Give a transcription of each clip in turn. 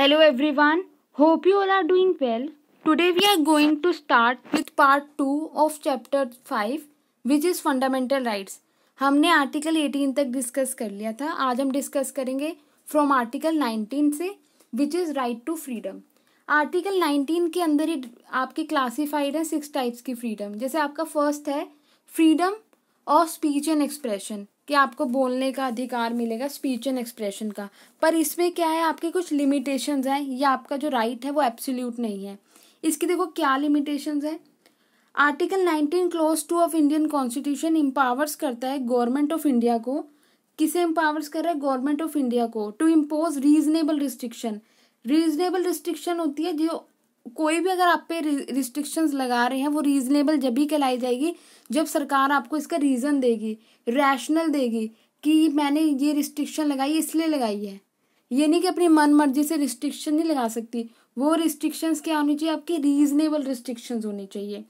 Hello everyone hope you all are doing well today we are going to start with part two of chapter five which is fundamental rights हमने article eighteen तक discuss कर लिया था आज हम discuss करेंगे from article nineteen से which is right to freedom article nineteen के अंदर ही आपके क्लासीफाइड हैं सिक्स टाइप्स की फ्रीडम जैसे आपका फर्स्ट है freedom of speech and expression कि आपको बोलने का अधिकार मिलेगा स्पीच एंड एक्सप्रेशन का पर इसमें क्या है आपके कुछ लिमिटेशंस हैं या आपका जो राइट right है वो एब्सोल्यूट नहीं है इसकी देखो क्या लिमिटेशंस है article nineteen clause two of Indian constitution empowers करता है गवर्नमेंट ऑफ इंडिया को किसे एम्पावर्स कर रहा है गवर्नमेंट ऑफ इंडिया को to impose reasonable restriction reasonable restriction होती है जो कोई भी अगर आप पे रिस्ट्रिक्शंस लगा रहे हैं वो रीजनेबल जब ही कहलाई जाएगी जब सरकार आपको इसका रीज़न देगी रैशनल देगी कि मैंने ये रिस्ट्रिक्शन लगाई इसलिए लगाई है ये नहीं कि अपनी मन मर्जी से रिस्ट्रिक्शन नहीं लगा सकती वो रिस्ट्रिक्शंस क्या होनी चाहिए आपकी रीजनेबल रिस्ट्रिक्शंस होनी चाहिए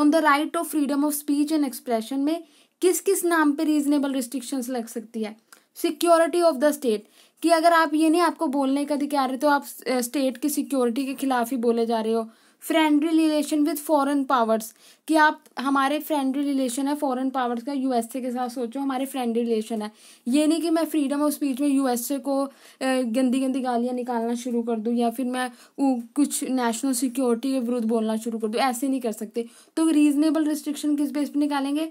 on the right of freedom of speech and expression में किस किस नाम पे रीजनेबल रिस्ट्रिक्शंस लग सकती है सिक्योरिटी ऑफ द स्टेट कि अगर आप ये नहीं आपको बोलने का अधिकार है तो आप स्टेट की सिक्योरिटी के खिलाफ ही बोले जा रहे हो friendly relation with foreign powers कि आप हमारे फ्रेंडली रिलेशन है फॉरेन पावर्स का यूएसए के साथ सोचो हमारे फ्रेंडली रिलेशन है ये नहीं कि मैं फ्रीडम ऑफ स्पीच में यूएसए को गंदी गंदी गालियाँ निकालना शुरू कर दूँ या फिर मैं कुछ नेशनल सिक्योरिटी के विरुद्ध बोलना शुरू कर दूँ ऐसे नहीं कर सकते तो रीजनेबल रिस्ट्रिक्शन किस बेस पर निकालेंगे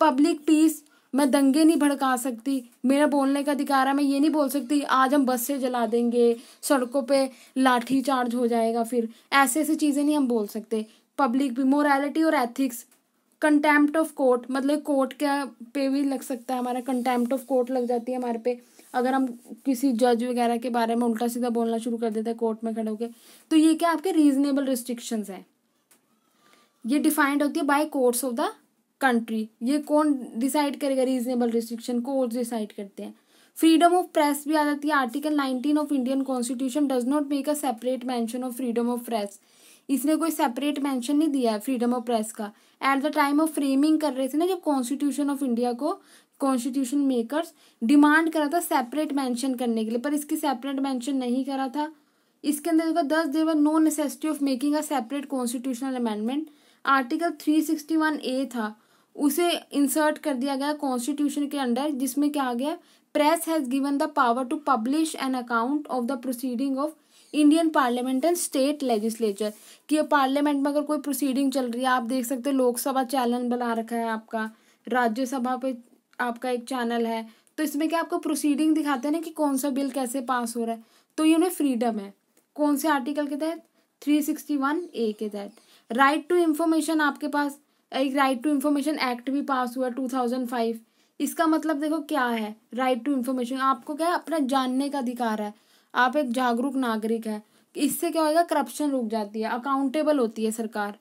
पब्लिक पीस मैं दंगे नहीं भड़का सकती मेरा बोलने का अधिकार है मैं ये नहीं बोल सकती आज हम बस से जला देंगे सड़कों पे लाठी चार्ज हो जाएगा फिर ऐसे ऐसी चीज़ें नहीं हम बोल सकते पब्लिक भी मोरालिटी और एथिक्स कंटेम्प्ट ऑफ कोर्ट मतलब कोर्ट के पे भी लग सकता है हमारा कंटेम्प्ट ऑफ कोर्ट लग जाती है हमारे पे अगर हम किसी जज वगैरह के बारे में उल्टा सीधा बोलना शुरू कर देते हैं कोर्ट में खड़े होकर तो ये क्या आपके रीजनेबल रिस्ट्रिक्शंस हैं ये डिफाइंड होती है by courts of the country ये कौन डिसाइड करेगा रीजनेबल रिस्ट्रिक्शन को डिसाइड करते हैं फ्रीडम ऑफ प्रेस भी आ जाती है article nineteen of Indian constitution does not make a separate mention of freedom of press इसने कोई सेपरेट मेंशन नहीं दिया है फ्रीडम ऑफ प्रेस का at the time of framing कर रहे थे ना जब कॉन्स्टिट्यूशन ऑफ इंडिया को कॉन्स्टिट्यूशन मेकर्स डिमांड करा था सेपरेट मैंशन करने के लिए पर इसकी सेपरेट मैंशन नहीं करा था इसके अंदर देखा thus there no necessity of making a separate constitutional amendment article three sixty one A था उसे इंसर्ट कर दिया गया कॉन्स्टिट्यूशन के अंडर जिसमें क्या आ गया press has given the power to publish an account of the proceeding of Indian parliament and state legislature कि पार्लियामेंट में अगर कोई प्रोसीडिंग चल रही है आप देख सकते हो लोकसभा चैनल बना रखा है आपका राज्यसभा पे आपका एक चैनल है तो इसमें क्या आपको प्रोसीडिंग दिखाते हैं ना कि कौन सा बिल कैसे पास हो रहा है तो ये उन्हें फ्रीडम है कौन से आर्टिकल के तहत थ्री सिक्सटी वन ए के तहत राइट टू इंफॉर्मेशन आपके पास एक राइट टू इन्फॉर्मेशन एक्ट भी पास हुआ टू थाउजेंड फाइव इसका मतलब देखो क्या है राइट टू इन्फॉर्मेशन आपको क्या है अपना जानने का अधिकार है आप एक जागरूक नागरिक है इससे क्या होगा करप्शन रुक जाती है अकाउंटेबल होती है सरकार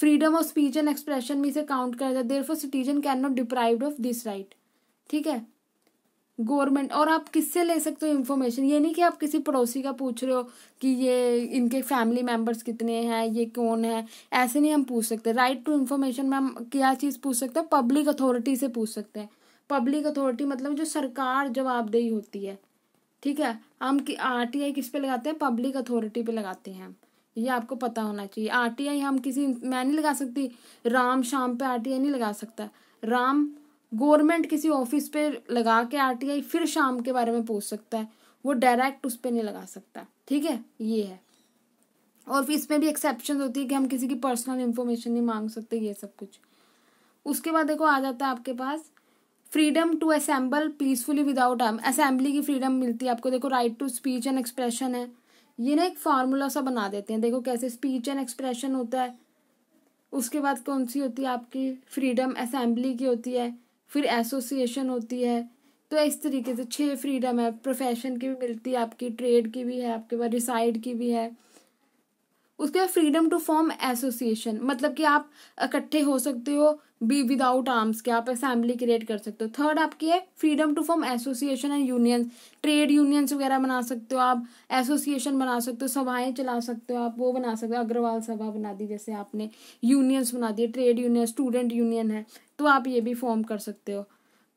freedom of speech and expression में इसे काउंट कर है there for citizen can not deprive of this right ठीक है गवर्नमेंट और आप किससे ले सकते हो इन्फॉर्मेशन ये नहीं कि आप किसी पड़ोसी का पूछ रहे हो कि ये इनके फैमिली मेम्बर्स कितने हैं ये कौन है ऐसे नहीं हम पूछ सकते राइट टू इन्फॉर्मेशन में हम क्या चीज़ पूछ सकते हैं पब्लिक अथॉरिटी से पूछ सकते हैं पब्लिक अथॉरिटी मतलब जो सरकार जवाबदेही होती है ठीक है हम कि आर टी आई किस पे लगाते हैं पब्लिक अथॉरिटी पे लगाते हैं हम ये आपको पता होना चाहिए आर टी आई हम किसी मैं नहीं लगा सकती राम शाम पे आर टी आई नहीं लगा सकता राम गवर्नमेंट किसी ऑफिस पे लगा के आरटीआई फिर शाम के बारे में पूछ सकता है वो डायरेक्ट उस पर नहीं लगा सकता ठीक है ये है और फिर इसमें भी एक्सेप्शन होती है कि हम किसी की पर्सनल इन्फॉर्मेशन नहीं मांग सकते ये सब कुछ उसके बाद देखो आ जाता है आपके पास freedom to assemble peacefully without assembly की फ्रीडम मिलती है आपको देखो right to speech and expression है ये ना एक फार्मूला सा बना देते हैं देखो कैसे स्पीच एंड एक्सप्रेशन होता है उसके बाद कौन सी होती है आपकी फ्रीडम असेंबली की होती है फिर एसोसिएशन होती है तो इस तरीके से छः फ्रीडम है प्रोफेशन की भी मिलती है आपकी ट्रेड की भी है आपके पास रिसाइड की भी है उसके बाद फ्रीडम टू फॉर्म एसोसिएशन मतलब कि आप इकट्ठे हो सकते हो बी विदाउट आर्म्स के आप असेंबली क्रिएट कर सकते हो थर्ड आपकी है freedom to form association and union trade unions वगैरह बना सकते हो आप एसोसिएशन बना सकते हो सभाएं चला सकते हो आप वो बना सकते हो अग्रवाल सभा बना दी जैसे आपने यूनियंस बना दिए ट्रेड यूनियन स्टूडेंट यूनियन है तो आप ये भी फॉर्म कर सकते हो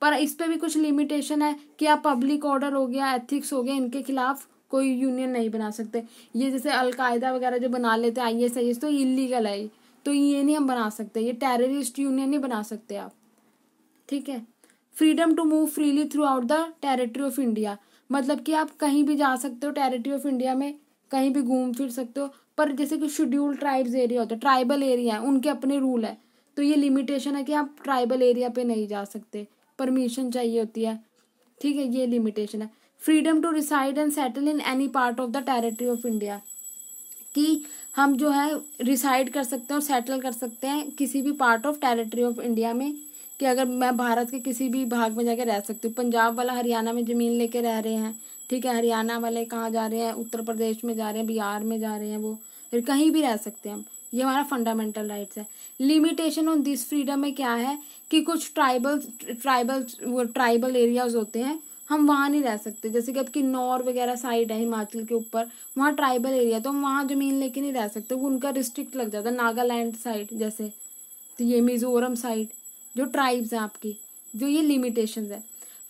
पर इस पर भी कुछ लिमिटेशन है कि आप पब्लिक ऑर्डर हो गया एथिक्स हो गया इनके खिलाफ कोई यूनियन नहीं बना सकते ये जैसे अलकायदा वगैरह जो बना लेते हैं आई एस आई एस तो इलीगल है तो ये नहीं हम बना सकते ये टेररिस्ट यूनियन नहीं बना सकते आप ठीक है freedom to move freely throughout the territory of India मतलब कि आप कहीं भी जा सकते हो टेरिटरी ऑफ इंडिया में कहीं भी घूम फिर सकते हो पर जैसे कि शेड्यूल ट्राइब्स एरिया होता है ट्राइबल एरिया है उनके अपने रूल है तो ये लिमिटेशन है कि आप ट्राइबल एरिया पे नहीं जा सकते परमिशन चाहिए होती है ठीक है ये लिमिटेशन है freedom to reside and settle in any part of the territory of India कि हम जो है रिसाइड कर सकते हैं और सेटल कर सकते हैं किसी भी part of territory of India में कि अगर मैं भारत के किसी भी भाग में जाके रह सकती हूँ पंजाब वाला हरियाणा में ज़मीन लेके रह रहे हैं ठीक है हरियाणा वाले कहाँ जा रहे हैं उत्तर प्रदेश में जा रहे हैं बिहार में जा रहे हैं वो फिर कहीं भी रह सकते हैं हम ये हमारा फंडामेंटल राइट्स है लिमिटेशन ऑन दिस फ्रीडम में क्या है कि कुछ ट्राइबल ट्राइबल ट्राइबल एरियाज होते हैं हम वहाँ नहीं रह सकते जैसे कि आपकी किन्नौर वगैरह साइड है हिमाचल के ऊपर वहाँ ट्राइबल एरिया तो हम वहाँ ज़मीन लेके नहीं रह सकते वो उनका रिस्ट्रिक्ट लग जाता है नागालैंड साइड जैसे तो ये मिज़ोरम साइड जो ट्राइब्स हैं आपकी जो ये लिमिटेशंस है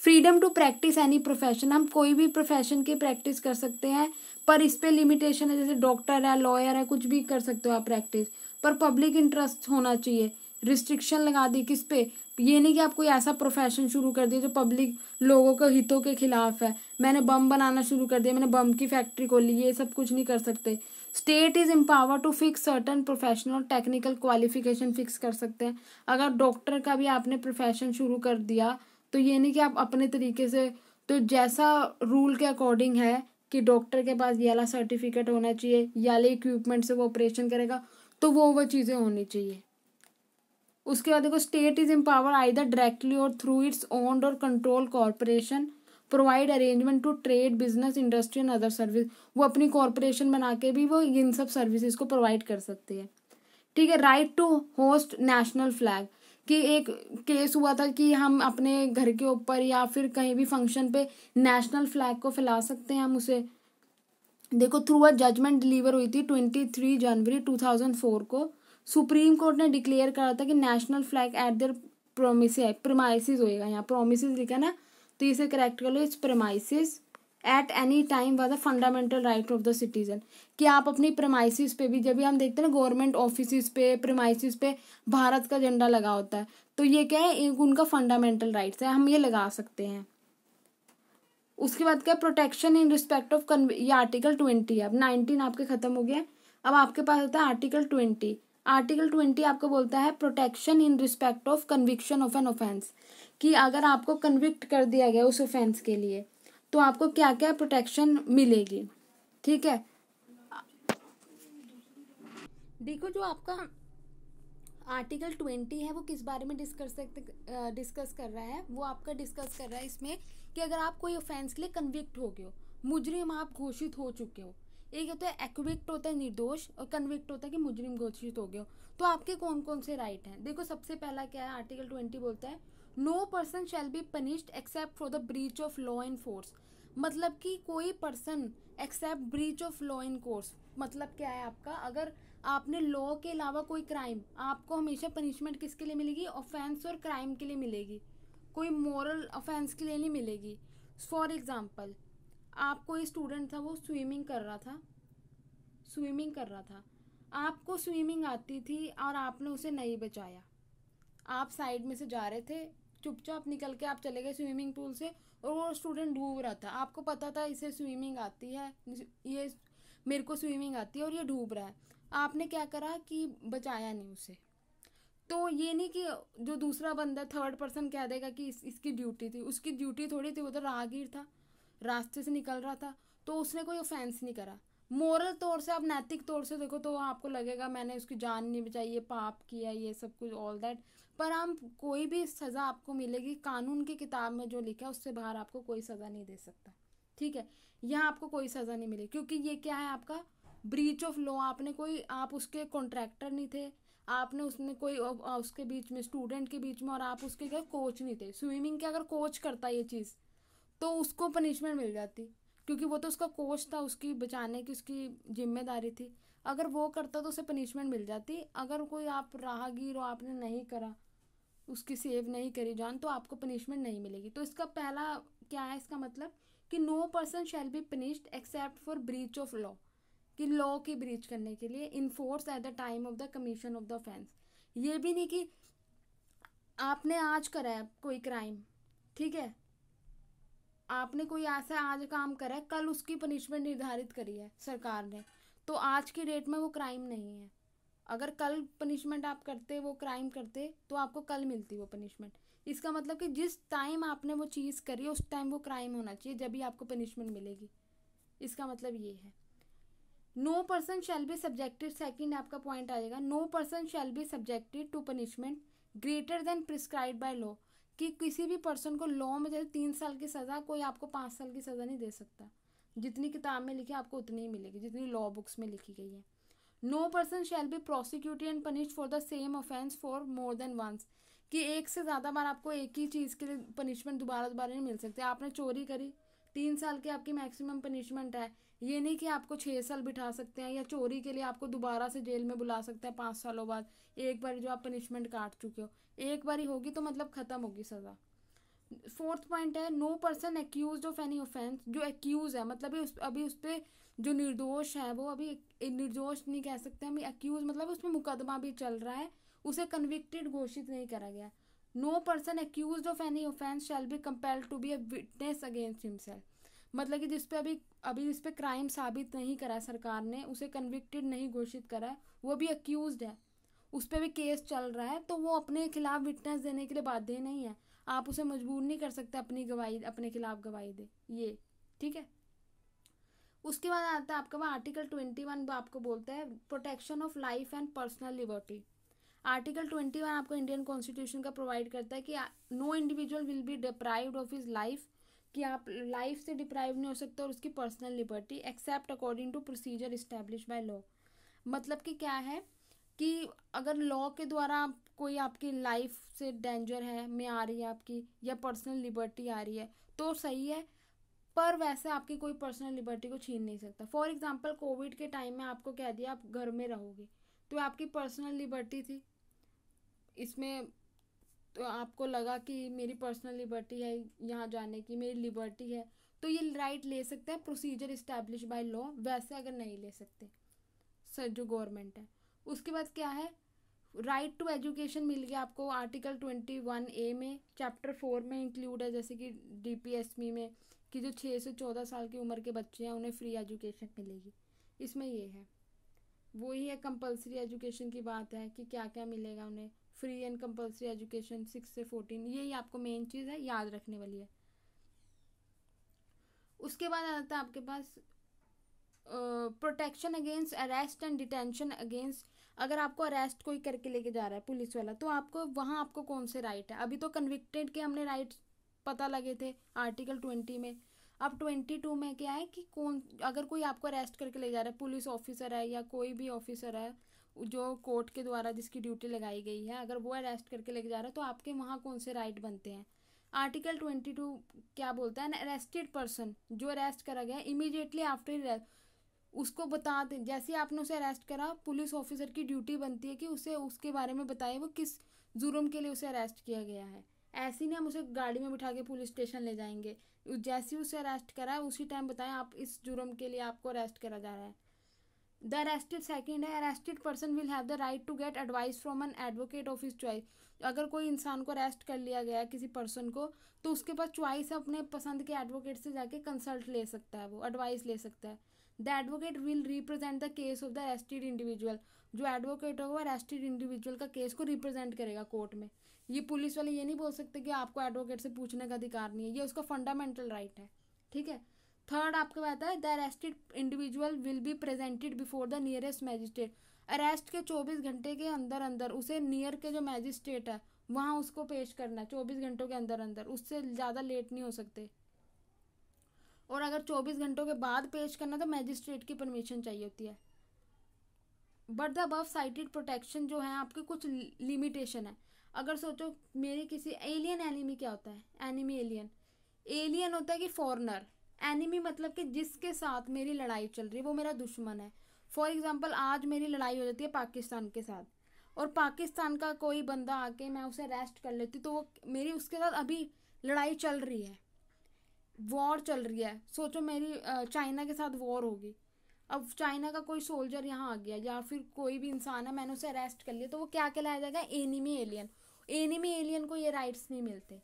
freedom to practice any profession हम कोई भी प्रोफेशन की प्रैक्टिस कर सकते हैं पर इस पर लिमिटेशन है जैसे डॉक्टर है लॉयर है कुछ भी कर सकते हो आप प्रैक्टिस पर पब्लिक इंटरेस्ट होना चाहिए रिस्ट्रिक्शन लगा दी किस पे ये नहीं कि आप कोई ऐसा प्रोफेशन शुरू कर दिया जो पब्लिक लोगों के हितों के खिलाफ है मैंने बम बनाना शुरू कर दिया मैंने बम की फैक्ट्री खोली ये सब कुछ नहीं कर सकते state is empower to fix certain professional technical qualification fix कर सकते हैं अगर डॉक्टर का भी आपने प्रोफेशन शुरू कर दिया तो ये नहीं कि आप अपने तरीके से तो जैसा रूल के अकॉर्डिंग है कि डॉक्टर के पास ये वाला सर्टिफिकेट होना चाहिए या ले इक्विपमेंट से वो ऑपरेशन करेगा तो वो वो चीज़ें होनी चाहिए उसके बाद देखो state is empower either directly और थ्रू इट्स ओन्ड और control corporation provide arrangement to trade business industry and other service वो अपनी कॉरपोरेशन बना के भी वो इन सब सर्विसेज को प्रोवाइड कर सकती है ठीक है right to host national flag कि एक केस हुआ था कि हम अपने घर के ऊपर या फिर कहीं भी फंक्शन पे नेशनल फ्लैग को फैला सकते हैं हम उसे देखो थ्रू अ जजमेंट डिलीवर हुई थी ट्वेंटी थ्री जनवरी टू थाउजेंड फोर को सुप्रीम कोर्ट ने डिक्लेयर करा था कि national flag at their promise premises होएगा यहाँ प्रोमिस लिखा ना तो इसे करेक्ट कर लो it's premises at any time was a fundamental right of the citizen कि आप अपनी प्रमाइसिस पे भी जब भी हम देखते हैं ना गवर्नमेंट ऑफिस पे प्रमाइसिस पे भारत का झंडा लगा होता है तो ये क्या है उनका फंडामेंटल राइट्स है हम ये लगा सकते हैं उसके बाद क्या protection in respect of convey ये आर्टिकल ट्वेंटी है अब नाइनटीन आपके खत्म हो गया अब आपके पास होता है आर्टिकल ट्वेंटी आर्टिकल ट्वेंटी आपको बोलता है protection in respect of conviction of an offence कि अगर आपको कन्विक्ट कर दिया गया उस ऑफेंस के लिए तो आपको क्या क्या प्रोटेक्शन मिलेगी ठीक है देखो जो आपका आर्टिकल ट्वेंटी है वो किस बारे में डिस्कस डिस्कस कर रहा है वो आपका डिस्कस कर रहा है इसमें कि अगर आप कोई ऑफेंस के लिए कन्विक्ट हो गए हो मुजरिम आप घोषित हो चुके हो एक होता है एक्विक्ट होता है निर्दोष और कन्विक्ट होता है कि मुजरिम घोषित हो गया तो आपके कौन कौन से राइट हैं देखो सबसे पहला क्या है आर्टिकल ट्वेंटी बोलता है no person shall be punished except for the breach of law and force मतलब कि कोई person except breach of law in course मतलब क्या है आपका अगर आपने लॉ के अलावा कोई क्राइम आपको हमेशा पनिशमेंट किसके लिए मिलेगी ऑफेंस और क्राइम के लिए मिलेगी कोई मॉरल ऑफेंस के लिए नहीं मिलेगी फॉर एग्ज़ाम्पल आप कोई स्टूडेंट था वो स्विमिंग कर रहा था स्विमिंग कर रहा था आपको स्विमिंग आती थी और आपने उसे नहीं बचाया आप साइड में से जा रहे थे चुपचाप निकल के आप चले गए स्विमिंग पूल से और वो स्टूडेंट डूब रहा था आपको पता था इसे स्विमिंग आती है ये मेरे को स्विमिंग आती है और ये डूब रहा है आपने क्या करा कि बचाया नहीं उसे तो ये नहीं कि जो दूसरा बंदा थर्ड पर्सन कह देगा कि इस, इसकी ड्यूटी थी उसकी ड्यूटी थोड़ी थी वो तो राहगीर था रास्ते से निकल रहा था तो उसने कोई ऑफेंस नहीं करा मोरल तौर से आप नैतिक तौर से देखो तो आपको लगेगा मैंने उसकी जान नहीं बचाई ये पाप किया ये सब कुछ ऑल दैट पर हम कोई भी सज़ा आपको मिलेगी कानून की किताब में जो लिखा है उससे बाहर आपको कोई सज़ा नहीं दे सकता ठीक है यहाँ आपको कोई सज़ा नहीं मिलेगी क्योंकि ये क्या है आपका ब्रीच ऑफ लॉ आपने कोई आप उसके कॉन्ट्रैक्टर नहीं थे आपने उसने कोई उसके बीच में स्टूडेंट के बीच में और आप उसके क्या कोच नहीं थे स्विमिंग के अगर कोच करता ये चीज़ तो उसको पनिशमेंट मिल जाती क्योंकि वो तो उसका कोच था उसकी बचाने की उसकी जिम्मेदारी थी अगर वो करता तो उसे पनिशमेंट मिल जाती अगर कोई आप राहगीर हो आपने नहीं करा उसकी सेव नहीं करी जान तो आपको पनिशमेंट नहीं मिलेगी तो इसका पहला क्या है इसका मतलब कि no person shall be punished except for breach of law कि लॉ की ब्रीच करने के लिए in force at the time of the commission of the offence ये भी नहीं कि आपने आज करा है कोई क्राइम ठीक है आपने कोई ऐसा आज काम करा है कल उसकी पनिशमेंट निर्धारित करी है सरकार ने तो आज की डेट में वो क्राइम नहीं है अगर कल पनिशमेंट आप करते वो क्राइम करते तो आपको कल मिलती वो पनिशमेंट इसका मतलब कि जिस टाइम आपने वो चीज़ करी उस टाइम वो क्राइम होना चाहिए जब भी आपको पनिशमेंट मिलेगी इसका मतलब ये है no person shall be subjected second आपका पॉइंट आ जाएगा no person shall be subjected to punishment greater than prescribe by law कि किसी भी पर्सन को लॉ में जैसे तीन साल की सज़ा कोई आपको पाँच साल की सज़ा नहीं दे सकता जितनी किताब में लिखी आपको उतनी ही मिलेगी जितनी लॉ बुक्स में लिखी गई है no person shall be prosecuted and punished for the same offence for more than once कि एक से ज़्यादा बार आपको एक ही चीज़ के लिए पनिशमेंट दोबारा दोबारा नहीं मिल सकती आपने चोरी करी तीन साल की आपकी मैक्सिमम पनिशमेंट है ये नहीं कि आपको छः साल बिठा सकते हैं या चोरी के लिए आपको दोबारा से जेल में बुला सकते हैं पाँच सालों बाद एक बार जो आप पनिशमेंट काट चुके हो एक बारी होगी तो मतलब ख़त्म होगी सज़ा फोर्थ पॉइंट है no person accuse of any offence जो एक्यूज है मतलब उस अभी उस पर जो निर्दोष है वो अभी निर्दोष नहीं कह सकते हम एक्यूज मतलब उसमें मुकदमा भी चल रहा है उसे कन्विक्टेड घोषित नहीं करा गया no person accuse of any offence shall be compelled to be a witness against himself मतलब कि जिसपे अभी अभी जिसपे क्राइम साबित नहीं करा सरकार ने उसे कन्विक्टेड नहीं घोषित करा है वो भी एक्यूज है उस पर भी केस चल रहा है तो वो अपने खिलाफ विटनेस देने के लिए बाध्य नहीं है आप उसे मजबूर नहीं कर सकते अपनी गवाही अपने खिलाफ गवाही दे ये ठीक है उसके बाद आता है आपका वह आर्टिकल ट्वेंटी वन आपको बोलता है protection of life and personal liberty article twenty one आपको इंडियन कॉन्स्टिट्यूशन का प्रोवाइड करता है कि no individual will be deprived of his life कि आप लाइफ से डिप्राइव नहीं हो सकते और उसकी personal liberty except according to procedure establish by law मतलब कि क्या है कि अगर लॉ के द्वारा आप कोई आपकी लाइफ से डेंजर है में आ रही है आपकी या पर्सनल लिबर्टी आ रही है तो सही है पर वैसे आपकी कोई पर्सनल लिबर्टी को छीन नहीं सकता फॉर एग्जाम्पल कोविड के टाइम में आपको कह दिया आप घर में रहोगे तो आपकी पर्सनल लिबर्टी थी इसमें तो आपको लगा कि मेरी पर्सनल लिबर्टी है यहाँ जाने की मेरी लिबर्टी है तो ये राइट ले सकते हैं प्रोसीजर इस्टेब्लिश बाय लॉ वैसे अगर नहीं ले सकते सर जो गवर्नमेंट है उसके बाद क्या है राइट टू एजुकेशन मिल गया आपको आर्टिकल ट्वेंटी वन ए में चैप्टर फोर में इंक्लूड है जैसे कि डी पी एस मी में कि जो छः से चौदह साल की उम्र के बच्चे हैं उन्हें फ्री एजुकेशन मिलेगी इसमें ये है वो ही है कंपलसरी एजुकेशन की बात है कि क्या क्या मिलेगा उन्हें free and compulsory education six से फोर्टीन यही आपको मेन चीज़ है याद रखने वाली है उसके बाद आता है आपके पास protection against arrest and detention against अगर आपको अरेस्ट कोई करके लेके जा रहा है पुलिस वाला तो आपको वहाँ आपको कौन से राइट है अभी तो कन्विक्टेड के हमने राइट पता लगे थे आर्टिकल ट्वेंटी में अब ट्वेंटी टू में क्या है कि कौन अगर कोई आपको अरेस्ट करके ले जा रहा है पुलिस ऑफिसर है या कोई भी ऑफिसर है जो कोर्ट के द्वारा जिसकी ड्यूटी लगाई गई है अगर वो अरेस्ट करके लेके जा रहा है तो आपके वहाँ कौन से राइट बनते हैं आर्टिकल ट्वेंटी टू क्या बोलता है एन अरेस्टेड पर्सन जो अरेस्ट करा गया इमीडिएटली आफ्टर उसको बता दें जैसे आपने उसे अरेस्ट करा पुलिस ऑफिसर की ड्यूटी बनती है कि उसे उसके बारे में बताए वो किस जुर्म के लिए उसे अरेस्ट किया गया है ऐसे ही नहीं हम उसे गाड़ी में बिठा के पुलिस स्टेशन ले जाएंगे जैसे उसे अरेस्ट करा उसी टाइम बताएं आप इस जुर्म के लिए आपको अरेस्ट करा जा रहा है द अरेस्टेड सेकेंड है arrested person will have the right to get advice from an advocate of his choice अगर कोई इंसान को अरेस्ट कर लिया गया किसी पर्सन को तो उसके पास चॉइस अपने पसंद के एडवोकेट से जाके कंसल्ट ले सकता है वो एडवाइस ले सकता है the advocate will represent the case of the arrested individual जो एडवोकेट होगा वो अरेस्टेड इंडिविजुअल का केस को रिप्रेजेंट करेगा कोर्ट में ये पुलिस वाले ये नहीं बोल सकते कि आपको एडवोकेट से पूछने का अधिकार नहीं है ये उसका फंडामेंटल राइट है ठीक है थर्ड आपको बताता है the arrested individual will be presented before the nearest magistrate arrest के चौबीस घंटे के अंदर अंदर उसे नियर के जो मैजिस्ट्रेट है वहाँ उसको पेश करना है चौबीस घंटों के अंदर अंदर उससे ज़्यादा लेट नहीं हो सकते और अगर चौबीस घंटों के बाद पेश करना तो मैजिस्ट्रेट की परमिशन चाहिए होती है but the above cited protection जो है आपके कुछ लिमिटेशन है अगर सोचो मेरे किसी एलियन एनिमी क्या होता है एनिमी एलियन एलियन होता है कि फॉरनर एनिमी मतलब कि जिसके साथ मेरी लड़ाई चल रही है वो मेरा दुश्मन है फॉर एग्ज़ाम्पल आज मेरी लड़ाई हो जाती है पाकिस्तान के साथ और पाकिस्तान का कोई बंदा आके मैं उसे अरेस्ट कर लेती तो वो मेरी उसके साथ अभी लड़ाई चल रही है वॉर चल रही है सोचो मेरी चाइना के साथ वॉर होगी अब चाइना का कोई सोल्जर यहाँ आ गया या फिर कोई भी इंसान है मैंने उसे अरेस्ट कर लिया तो वो क्या कहलाया जाएगा एनिमी एलियन एनिमी एलियन को ये राइट्स नहीं मिलते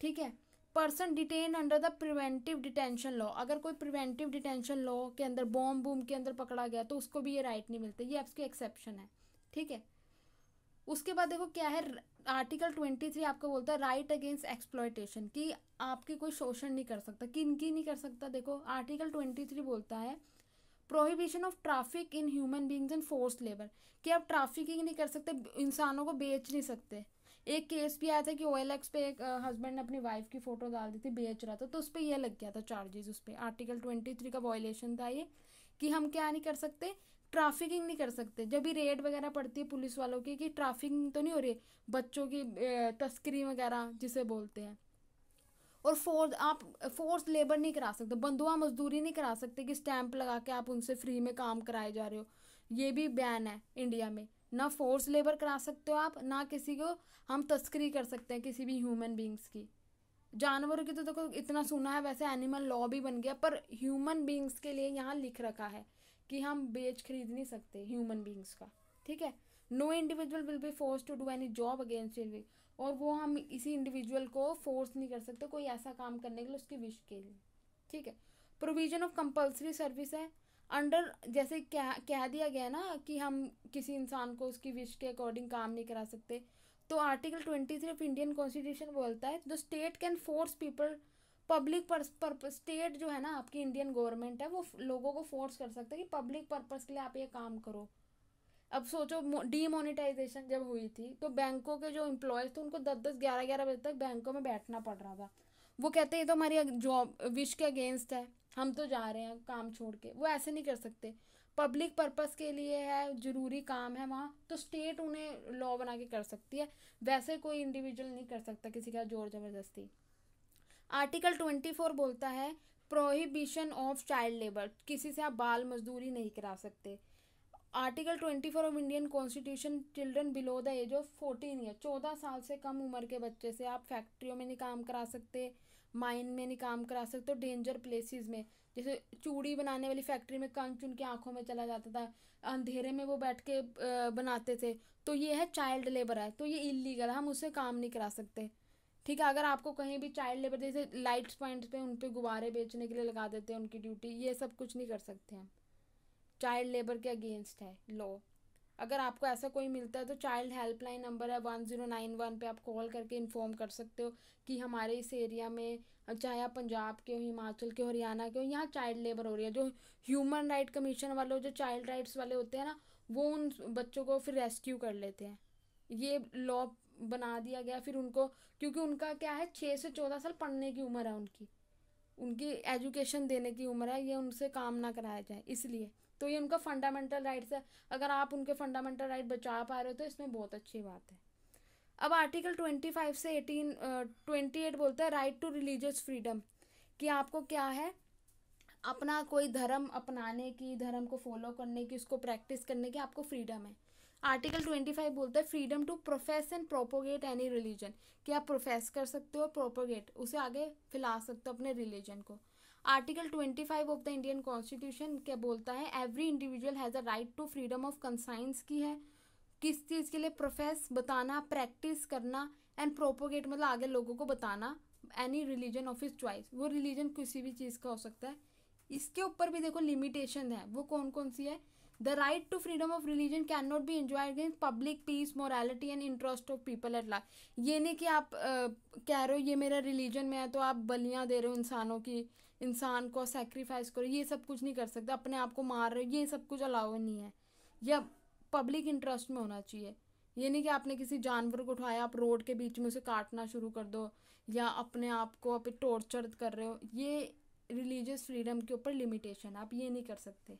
ठीक है person detain under the preventive detention law अगर कोई प्रिवेंटिव डिटेंशन लॉ के अंदर बॉम्ब बूम के अंदर पकड़ा गया तो उसको भी ये राइट नहीं मिलते ये आपकी एक्सेप्शन है ठीक है उसके बाद देखो क्या है आर्टिकल ट्वेंटी थ्री आपको बोलता है राइट अगेंस्ट एक्सप्लॉयटेशन कि आपके कोई शोषण नहीं कर सकता किन की नहीं कर सकता देखो आर्टिकल ट्वेंटी थ्री बोलता है prohibition of traffic in human beings and force labour कि आप ट्राफिकिंग नहीं कर सकते इंसानों को बेच नहीं सकते एक केस भी आया था कि ओ एल एक्स पे एक हस्बैंड ने अपनी वाइफ की फ़ोटो डाल दी थी बेच रहा था तो उस पर यह लग गया था चार्जेस उस पर आर्टिकल ट्वेंटी थ्री का वॉयलेशन था ये कि हम क्या नहीं कर सकते ट्रैफिकिंग नहीं कर सकते जब भी रेड वगैरह पड़ती है पुलिस वालों की कि ट्रैफिकिंग तो नहीं हो रही बच्चों की तस्करी वगैरह जिसे बोलते हैं और फोर्स आप फोर्स लेबर नहीं करा सकते बंधुआ मजदूरी नहीं करा सकते कि स्टैंप लगा के आप उनसे फ्री में काम कराए जा रहे हो ये भी बैन है इंडिया में ना फोर्स लेबर करा सकते हो आप ना किसी को हम तस्करी कर सकते हैं किसी भी ह्यूमन बींग्स की जानवरों की तो देखो तो इतना सुना है वैसे एनिमल लॉ भी बन गया पर ह्यूमन बींग्स के लिए यहाँ लिख रखा है कि हम बेच खरीद नहीं सकते ह्यूमन बींग्स का ठीक है no individual will be force to do any job against और वो हम इसी इंडिविजुअल को फोर्स नहीं कर सकते कोई ऐसा काम करने के लिए उसकी विश के लिए ठीक है प्रोविजन ऑफ कंपल्सरी सर्विस है अंडर जैसे कह कह दिया गया ना कि हम किसी इंसान को उसकी विश के अकॉर्डिंग काम नहीं करा सकते तो article twenty three of Indian constitution बोलता है the state can force people public purpose state जो है ना आपकी इंडियन गवर्नमेंट है वो लोगों को फोर्स कर सकते हैं कि पब्लिक पर्पज के लिए आप ये काम करो अब सोचो डीमोनेटाइजेशन जब हुई थी तो बैंकों के जो एम्प्लॉयज़ थे उनको दस दस ग्यारह ग्यारह बजे तक बैंकों में बैठना पड़ रहा था वो कहते हैं तो हमारी जॉब विश के अगेंस्ट है हम तो जा रहे हैं काम छोड़ के वो ऐसे नहीं कर सकते पब्लिक पर्पस के लिए है ज़रूरी काम है वहाँ तो स्टेट उन्हें लॉ बना के कर सकती है वैसे कोई इंडिविजुअल नहीं कर सकता किसी का जोर ज़बरदस्ती आर्टिकल ट्वेंटी फोर बोलता है प्रोहिबिशन ऑफ चाइल्ड लेबर किसी से आप बाल मजदूरी नहीं करा सकते article twenty four of Indian constitution children below the age of fourteen year चौदह साल से कम उम्र के बच्चे से आप फैक्ट्रियों में नहीं काम करा सकते माइन में नहीं काम करा सकते डेंजर प्लेसेस में जैसे चूड़ी बनाने वाली फैक्ट्री में कंच उनकी आंखों में चला जाता था अंधेरे में वो बैठ के बनाते थे तो ये है चाइल्ड लेबर है तो ये इलीगल हम उससे काम नहीं करा सकते ठीक है अगर आपको कहीं भी चाइल्ड लेबर जैसे लाइट्स पॉइंट पे उन पर गुब्बारे बेचने के लिए लगा देते हैं उनकी ड्यूटी ये सब कुछ नहीं कर सकते हम चाइल्ड लेबर के अगेंस्ट है लॉ अगर आपको ऐसा कोई मिलता है तो चाइल्ड हेल्पलाइन नंबर है वन ज़ीरो नाइन वन पर आप कॉल करके इन्फॉर्म कर सकते हो कि हमारे इस एरिया में चाहे आप पंजाब के हो हिमाचल के हो हरियाणा के हो यहाँ चाइल्ड लेबर हो रही है जो ह्यूमन राइट कमीशन वाले जो चाइल्ड राइट्स वाले होते हैं ना वो उन बच्चों को फिर रेस्क्यू कर लेते हैं ये लॉ बना दिया गया फिर उनको क्योंकि उनका क्या है छः से चौदह साल पढ़ने की उम्र है उनकी उनकी एजुकेशन देने की उम्र है ये उनसे काम ना कराया जाए इसलिए तो ये उनका फंडामेंटल राइट्स है अगर आप उनके फंडामेंटल राइट बचा पा रहे हो तो इसमें बहुत अच्छी बात है अब आर्टिकल ट्वेंटी फाइव से एटीन ट्वेंटी एट बोलते हैं राइट टू रिलीजियस फ्रीडम कि आपको क्या है अपना कोई धर्म अपनाने की धर्म को फॉलो करने की उसको प्रैक्टिस करने की आपको फ्रीडम है आर्टिकल ट्वेंटी फाइव बोलता है freedom to profess and propagate any religion कि आप प्रोफेस कर सकते हो प्रोपोगेट उसे आगे फैला सकते हो अपने रिलीजन को article twenty five of the Indian constitution क्या बोलता है every individual has a right to freedom of conscience की है किस चीज़ के लिए प्रोफेस बताना प्रैक्टिस करना एंड प्रोपोगेट मतलब आगे लोगों को बताना any religion of his choice वो रिलीजन किसी भी चीज़ का हो सकता है इसके ऊपर भी देखो लिमिटेशन है वो कौन कौन सी है the right to freedom of religion can not be enjoyed in public peace morality and interest of people at large. ये नहीं कि आप कह रहे हो ये मेरा रिलीजन में है तो आप बलियाँ दे रहे हो इंसानों की इंसान को सेक्रीफाइस करो ये सब कुछ नहीं कर सकते अपने आप को मार रहे हो ये सब कुछ अलाउ नहीं है यह पब्लिक इंटरेस्ट में होना चाहिए ये नहीं कि आपने किसी जानवर को उठाया आप रोड के बीच में उसे काटना शुरू कर दो या अपने आप को आप टॉर्चर कर रहे हो ये रिलीजियस फ्रीडम के ऊपर लिमिटेशन है आप ये नहीं कर सकते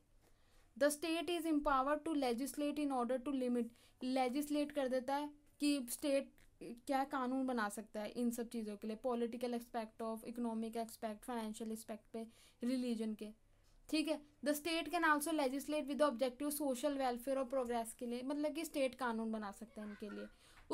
the state is empower to legislate in order to limit legislate कर देता है कि स्टेट क्या कानून बना सकता है इन सब चीज़ों के लिए political expect of economic expect financial expect पे रिलीजन के ठीक है the state can also legislate with objective social welfare और प्रोग्रेस के लिए मतलब कि स्टेट कानून बना सकते हैं इनके लिए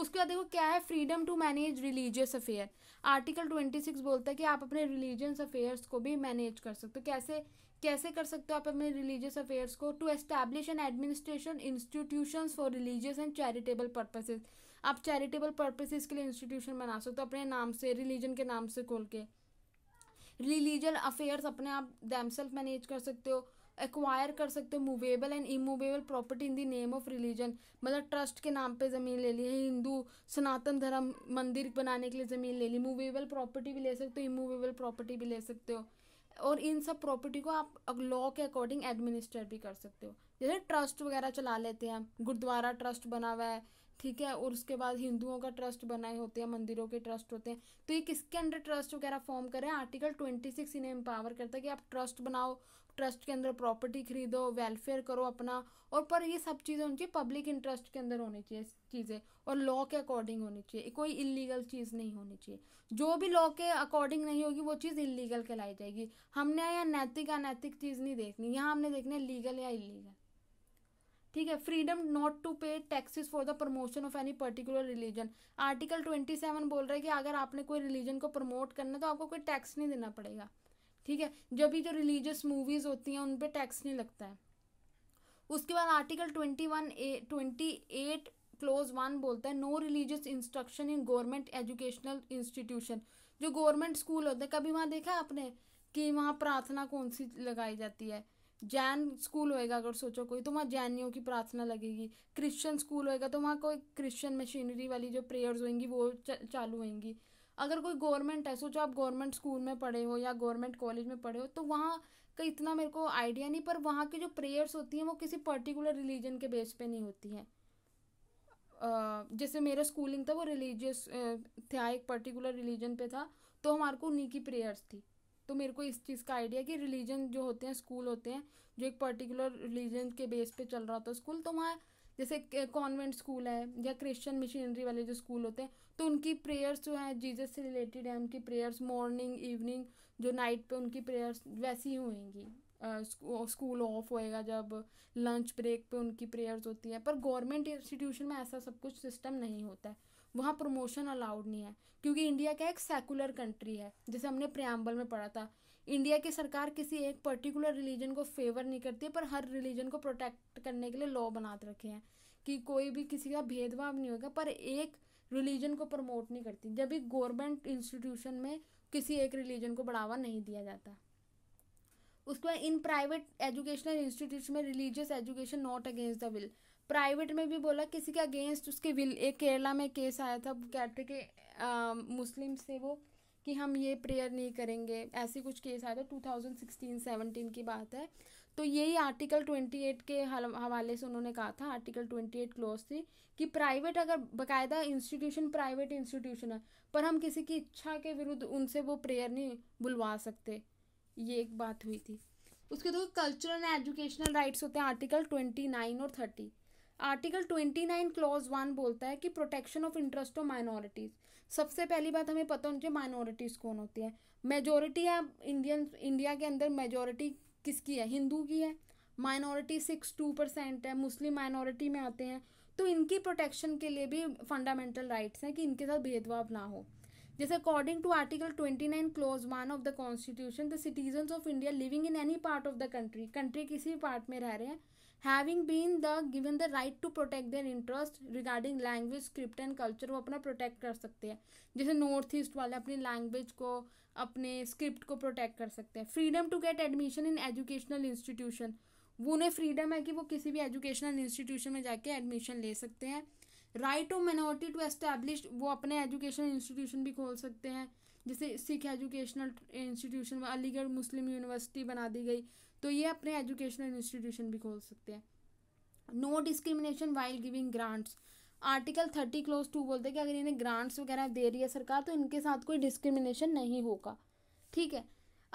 उसके बाद देखो क्या है freedom to manage religious affair article twenty six बोलता है कि आप अपने रिलीजियस अफेयर्स को भी मैनेज कर सकते हो कैसे कैसे कर सकते हो आप अपने रिलीजियस अफेयर्स को to establish an administration institution for religious and charitable purposes आप चैरिटेबल पर्पसेज के लिए इंस्टीट्यूशन बना सकते हो अपने नाम से रिलीजन के नाम से खोल के रिलीजन अफेयर्स अपने आप दैम सेल्फ मैनेज कर सकते हो एक्वायर कर सकते हो movable and immovable property in the name of religion मतलब ट्रस्ट के नाम पे ज़मीन ले ली है हिंदू सनातन धर्म मंदिर बनाने के लिए ज़मीन ले ली मूवेबल प्रॉपर्टी भी ले सकते हो इमूवेबल प्रॉपर्टी भी ले सकते हो और इन सब प्रॉपर्टी को आप लॉ के अकॉर्डिंग एडमिनिस्टर भी कर सकते हो जैसे ट्रस्ट वगैरह चला लेते हैं गुरुद्वारा ट्रस्ट बना हुआ है ठीक है और उसके बाद हिंदुओं का ट्रस्ट बनाए होते हैं मंदिरों के ट्रस्ट होते हैं तो ये किसके अंडर ट्रस्ट वगैरह फॉर्म करें आर्टिकल ट्वेंटी सिक्स इन्हें एम्पावर करता है कि आप ट्रस्ट बनाओ ट्रस्ट के अंदर प्रॉपर्टी खरीदो वेलफेयर करो अपना और पर ये सब चीज़ें होनी चाहिए पब्लिक इंटरेस्ट के अंदर होनी चाहिए चीज़ें और लॉ के अकॉर्डिंग होनी चाहिए कोई इलीगल चीज़ नहीं होनी चाहिए जो भी लॉ के अकॉर्डिंग नहीं होगी वो चीज़ इलीगल कहलाई जाएगी हमने यहाँ नैतिक अनैतिक चीज़ नहीं देखनी यहाँ हमने देखना है लीगल या इलीगल ठीक है freedom not to pay taxes for the promotion of any particular religion article twenty seven बोल रहे हैं कि अगर आपने कोई रिलीजन को प्रमोट करना है तो आपको कोई टैक्स नहीं देना पड़ेगा ठीक है जब भी जो रिलीजियस मूवीज़ होती हैं उन पर टैक्स नहीं लगता है उसके बाद article twenty one A twenty eight clause one बोलता है no religious instruction in government educational institution जो गवर्नमेंट स्कूल होते हैं कभी वहाँ देखा आपने कि वहाँ प्रार्थना कौन सी लगाई जाती है जैन स्कूल होएगा अगर सोचो कोई तो वहाँ जैनियों की प्रार्थना लगेगी क्रिश्चियन स्कूल होएगा तो वहाँ कोई क्रिश्चियन मशीनरी वाली जो प्रेयर्स होंगी वो चालू होंगी अगर कोई गवर्नमेंट है सोचो आप गवर्नमेंट स्कूल में पढ़े हो या गवर्नमेंट कॉलेज में पढ़े हो तो वहाँ का इतना मेरे को आइडिया नहीं पर वहाँ की जो प्रेयर्स होती हैं वो किसी पर्टिकुलर रिलीजन के बेस पे नहीं होती हैं जैसे मेरा स्कूलिंग था वो रिलीजियस था एक पर्टिकुलर रिलीजन पे था तो हमारे को उन्हीं की प्रेयर्स थी तो मेरे को इस चीज़ का आइडिया कि रिलीजन जो होते हैं स्कूल होते हैं जो एक पर्टिकुलर रिलीजन के बेस पे चल रहा था स्कूल तो वहाँ जैसे कॉन्वेंट स्कूल है या क्रिश्चियन मिशनरी वाले जो स्कूल होते हैं तो उनकी प्रेयर्स जो हैं जीजस से रिलेटेड है उनकी प्रेयर्स मॉर्निंग इवनिंग जो नाइट पे उनकी प्रेयर्स वैसी ही स्कूल ऑफ होएगा जब लंच ब्रेक पे उनकी प्रेयर्स होती है पर गवर्नमेंट इंस्टीट्यूशन में ऐसा सब कुछ सिस्टम नहीं होता है वहाँ प्रमोशन अलाउड नहीं है क्योंकि इंडिया का एक सेकुलर कंट्री है जैसे हमने प्रियम्बल में पढ़ा था इंडिया की सरकार किसी एक पर्टिकुलर रिलीजन को फेवर नहीं करती है पर हर रिलीजन को प्रोटेक्ट करने के लिए लॉ बना रखे हैं कि कोई भी किसी का भेदभाव नहीं होगा पर एक रिलीजन को प्रमोट नहीं करती जब भी गवर्नमेंट इंस्टीट्यूशन में किसी एक रिलीजन को बढ़ावा नहीं दिया जाता उसके बाद इन प्राइवेट एजुकेशनल इंस्टीट्यूशन में religious education not against the will private में भी बोला किसी के अगेंस्ट उसके विल एक केरला में केस आया था कहते कि मुस्लिम से वो कि हम ये प्रेयर नहीं करेंगे ऐसे कुछ केस आया था टू थाउजेंड सिक्सटीन सेवनटीन की बात है तो यही आर्टिकल ट्वेंटी एट के हवाले से उन्होंने कहा था आर्टिकल ट्वेंटी एट क्लोज थी कि प्राइवेट अगर बकायदा इंस्टीट्यूशन प्राइवेट इंस्टीट्यूशन है पर हम किसी की इच्छा के विरुद्ध उनसे वो प्रेयर नहीं बुलवा सकते ये एक बात हुई थी उसके तो कल्चरल एंड एजुकेशनल राइट्स होते हैं आर्टिकल ट्वेंटी नाइन और thirty article twenty nine clause one बोलता है कि protection of interest of minorities सबसे पहली बात हमें पता होनी चाहिए माइनॉरिटीज़ कौन होती है मेजोरिटी है इंडियन इंडिया के अंदर मेजोरिटी किसकी है हिंदू की है माइनॉरिटी सिक्स टू परसेंट है मुस्लिम माइनॉरिटी में आते हैं तो इनकी प्रोटेक्शन के लिए भी फंडामेंटल राइट्स हैं कि इनके साथ भेदभाव ना हो जैसे according to article twenty nine clause one of the constitution the citizen of India living in any part of the country country किसी भी पार्ट में रह रहे हैं having been the given the right to protect their interest regarding language script and culture वो अपना protect कर सकते हैं जैसे नॉर्थ ईस्ट वाले अपनी लैंग्वेज को अपने स्क्रिप्ट को प्रोटेक्ट कर सकते हैं freedom to get admission in educational institution वो उन्हें फ्रीडम है कि वो किसी भी एजुकेशनल इंस्टीट्यूशन में जाके एडमिशन ले सकते हैं right to minority to establish वो अपने एजुकेशनल इंस्टीट्यूशन भी खोल सकते हैं जैसे सिख एजुकेशनल इंस्टीट्यूशन में अलीगढ़ मुस्लिम यूनिवर्सिटी बना दी गई तो ये अपने एजुकेशनल इंस्टीट्यूशन भी खोल सकते हैं no discrimination while giving grants article thirty clause two बोलते हैं कि अगर इन्हें ग्रांट्स वगैरह दे रही है सरकार तो इनके साथ कोई डिस्क्रिमिनेशन नहीं होगा ठीक है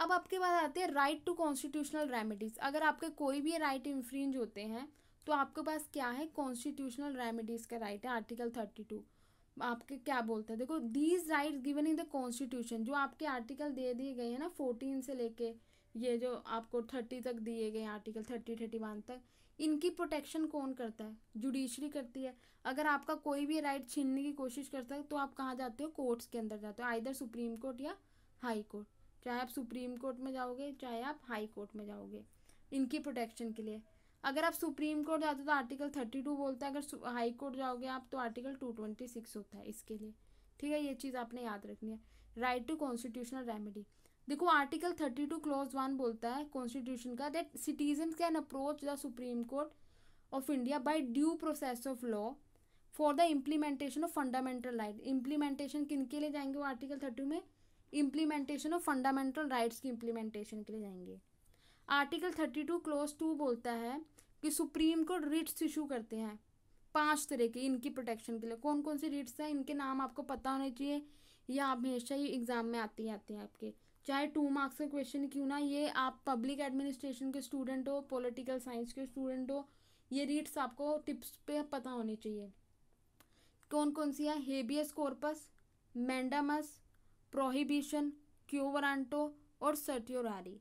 अब आपके पास आते हैं राइट टू कॉन्स्टिट्यूशनल रेमेडीज़ अगर आपके कोई भी राइट इन्फ्रिंज होते हैं तो आपके पास क्या है कॉन्स्टिट्यूशनल रेमेडीज़ का राइट है आर्टिकल थर्टी टू आपके क्या बोलते हैं देखो these right given in the constitution जो आपके आर्टिकल दे दिए गए हैं ना फोर्टीन से लेके ये जो आपको थर्टी तक दिए गए आर्टिकल थर्टी थर्टी वन तक इनकी प्रोटेक्शन कौन करता है जुडिशरी करती है अगर आपका कोई भी राइट छीनने की कोशिश करता है तो आप कहाँ जाते हो कोर्ट्स के अंदर जाते हो आइधर सुप्रीम कोर्ट या हाई कोर्ट चाहे आप सुप्रीम कोर्ट में जाओगे चाहे आप हाई कोर्ट में जाओगे इनकी प्रोटेक्शन के लिए अगर आप सुप्रीम कोर्ट जाते हो तो आर्टिकल थर्टी टू बोलता है अगर हाई कोर्ट जाओगे आप तो आर्टिकल टू ट्वेंटी सिक्स होता है इसके लिए ठीक है ये चीज़ आपने याद रखनी है राइट टू कॉन्स्टिट्यूशनल रेमेडी देखो article thirty two clause one बोलता है कॉन्स्टिट्यूशन का that citizen can approach the supreme court of India by due process of law for the implementation of fundamental right implementation किन के लिए जाएंगे वो article thirty में इम्प्लीमेंटेशन ऑफ फंडामेंटल राइट्स की इम्प्लीमेंटेशन के लिए जाएंगे article thirty two clause two बोलता है कि सुप्रीम कोर्ट रिट्स इशू करते हैं पांच तरह के इनकी प्रोटेक्शन के लिए कौन कौन से रिट्स हैं इनके नाम आपको पता होने चाहिए या आप हमेशा ही एग्ज़ाम में आती आते हैं आपके चाहे टू मार्क्स का क्वेश्चन क्यों ना ये आप पब्लिक एडमिनिस्ट्रेशन के स्टूडेंट हो पॉलिटिकल साइंस के स्टूडेंट हो ये रीड्स आपको टिप्स पे पता होनी चाहिए कौन कौन सी है habeas corpus mandamus prohibition quo warranto और सर्टियोरारी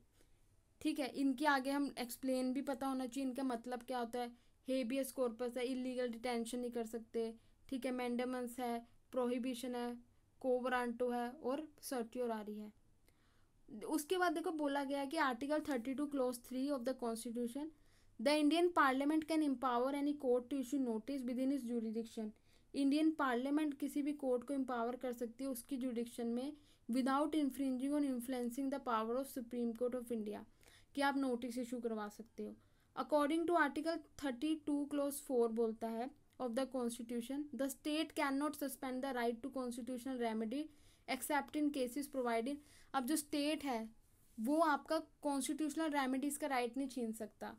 ठीक है इनके आगे हम एक्सप्लेन भी पता होना चाहिए इनका मतलब क्या होता है हेबियस कॉर्पस है इलीगल डिटेंशन नहीं कर सकते ठीक है मैंडमस है प्रोहिबिशन है कोवरान्टो है और सर्टियोरारी है उसके बाद देखो बोला गया कि article thirty two clause three of the constitution the Indian parliament can empower any court to issue notice within its jurisdiction Indian parliament किसी भी कोर्ट को एम्पावर कर सकती है उसकी जुडिक्शन में विदाउट इन्फ्रिंजिंग और influencing the power of supreme court of India कि आप नोटिस इशू करवा सकते हो according to article thirty two clause four बोलता है of the constitution the state can not suspend the right to constitutional remedy except in cases provided अब जो state है वो आपका कॉन्स्टिट्यूशनल रेमेडीज का राइट नहीं छीन सकता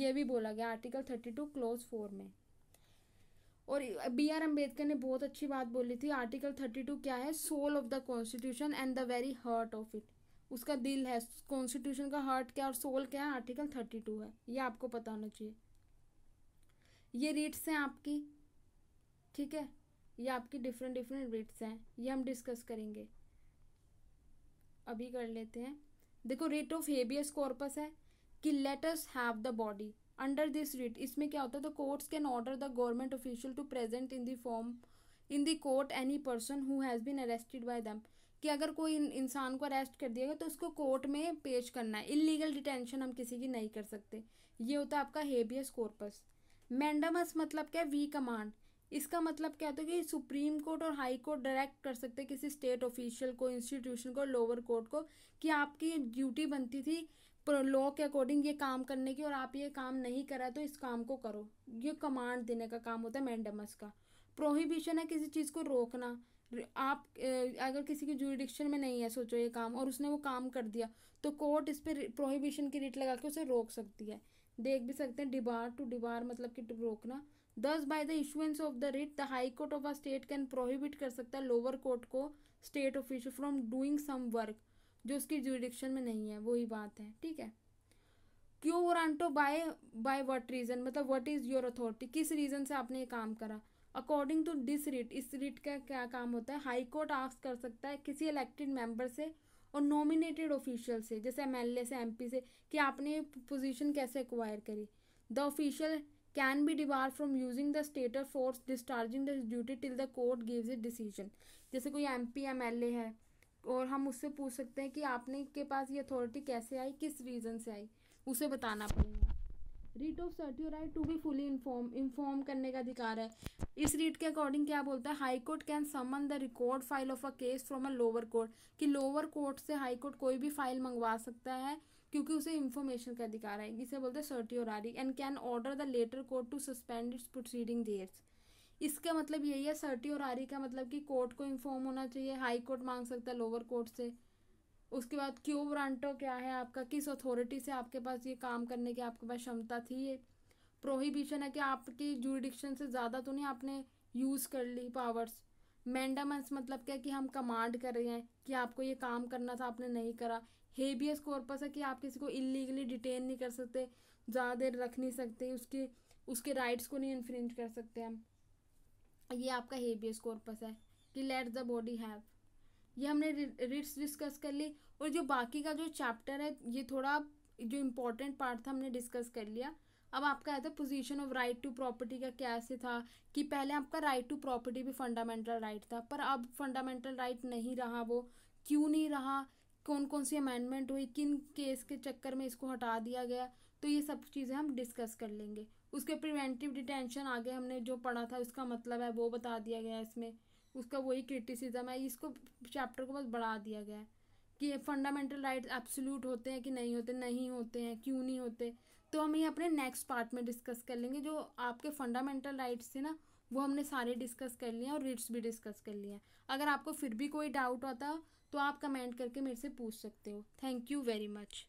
ये भी बोला गया article thirty two clause four में और बी आर अम्बेडकर ने बहुत अच्छी बात बोली थी आर्टिकल थर्टी टू क्या है soul of the constitution and the very heart of it उसका दिल है कॉन्स्टिट्यूशन का हार्ट क्या और सोल क्या है आर्टिकल थर्टी टू है ये आपको पता होना चाहिए ये रीट्स हैं आपकी ठीक है ये आपकी डिफरेंट डिफरेंट रिट्स हैं ये हम डिस्कस करेंगे अभी कर लेते हैं देखो रेट ऑफ हेबियस कॉर्पस है कि let's have the body under this writ इसमें क्या होता है the courts can order the government official to present in the form in the court any person who has been arrested by them कि अगर कोई इंसान को अरेस्ट कर दिया गया तो उसको कोर्ट में पेश करना है इलीगल डिटेंशन हम किसी की नहीं कर सकते ये होता है आपका हेबियस कॉर्पस मैंडमस मतलब क्या वी कमांड इसका मतलब क्या होता है कि सुप्रीम कोर्ट और हाई कोर्ट डायरेक्ट कर सकते हैं किसी स्टेट ऑफिशियल को इंस्टीट्यूशन को लोअर कोर्ट को कि आपकी ड्यूटी बनती थी लॉ के अकॉर्डिंग ये काम करने की और आप ये काम नहीं करा तो इस काम को करो ये कमांड देने का काम होता है मैंडमस का प्रोहिबिशन है किसी चीज़ को रोकना आप अगर किसी की जुडिक्शन में नहीं है सोचो ये काम और उसने वो काम कर दिया तो कोर्ट इस पर प्रोहिबिशन की रिट लगा के उसे रोक सकती है देख भी सकते हैं डिबार टू डिबार मतलब कि रोकना thus by the issuance of the writ the high court of a state can prohibit कर सकता है लोअर कोर्ट को state official from doing some work जो उसकी जुडिक्शन में नहीं है वही बात है ठीक है quo warranto by by what reason मतलब वट इज़ योर अथॉरिटी किस रीज़न से आपने ये काम करा अकॉर्डिंग टू दिस रिट इस रिट का क्या काम होता है हाई कोर्ट आस्क कर सकता है किसी इलेक्टेड मेंबर से और नॉमिनेटेड ऑफिशियल से जैसे एम से एम से कि आपने पोजीशन कैसे एक्वायर करी the official can be debar from using the stator force discharging the duty till the court gives a decision जैसे कोई M P M L A है और हम उससे पूछ सकते हैं कि आपने के पास ये अथॉरिटी कैसे आई किस रीज़न से आई उसे बताना पड़ेगा writ of right to be fully inform inform करने का अधिकार है इस रीट के अकॉर्डिंग क्या बोलता है high court can summon the record file of a case from a lower court कि लोअर कोर्ट से हाई कोर्ट कोई भी फाइल मंगवा सकता है क्योंकि उसे इन्फॉर्मेशन का अधिकार है जिसे बोलते हैं certiorari and can order the later court to suspend its proceeding there's इसका मतलब यही है सर्टियोरारी का मतलब कि कोर्ट को इन्फॉर्म होना चाहिए हाई कोर्ट मांग सकता है लोअर कोर्ट से उसके बाद क्यों वारंटो क्या है आपका किस अथॉरिटी से आपके पास ये काम करने की आपके पास क्षमता थी ये प्रोहिबिशन है कि आपकी जूडिक्शन से ज़्यादा तो नहीं आपने यूज़ कर ली पावर्स मैंडामेंस मतलब क्या कि हम कमांड कर रहे हैं कि आपको ये काम करना था आपने नहीं करा हेबियस कॉर्पस है कि आप किसी को इलीगली डिटेन नहीं कर सकते ज़्यादा देर रख नहीं सकते उसके उसके राइट्स को नहीं इन्फ्रिंज कर सकते हम ये आपका हेबियस कॉर्पस है कि लेट द बॉडी हैव ये हमने रिट्स डिस्कस कर ली और जो बाकी का जो चैप्टर है ये थोड़ा जो इम्पोर्टेंट पार्ट था हमने डिस्कस कर लिया अब आपका आया था position of right to property का कैसे था कि पहले आपका राइट टू प्रॉपर्टी भी फंडामेंटल राइट था पर अब फंडामेंटल राइट नहीं रहा वो क्यों नहीं रहा कौन कौन सी अमेंडमेंट हुई किन केस के चक्कर में इसको हटा दिया गया तो ये सब चीज़ें हम डिस्कस कर लेंगे उसके प्रिवेंटिव डिटेंशन आगे हमने जो पढ़ा था उसका मतलब है वो बता दिया गया है इसमें उसका वही क्रिटिसिज्म है इसको चैप्टर को बस बढ़ा दिया गया है कि फंडामेंटल राइट एब्सोल्यूट होते हैं कि नहीं होते नहीं होते हैं क्यों नहीं होते तो हम ये अपने नेक्स्ट पार्ट में डिस्कस कर लेंगे जो आपके फंडामेंटल राइट्स थे ना वो हमने सारे डिस्कस कर लिए हैं और रिट्स भी डिस्कस कर लिए हैं अगर आपको फिर भी कोई डाउट होता तो आप कमेंट करके मेरे से पूछ सकते हो थैंक यू वेरी मच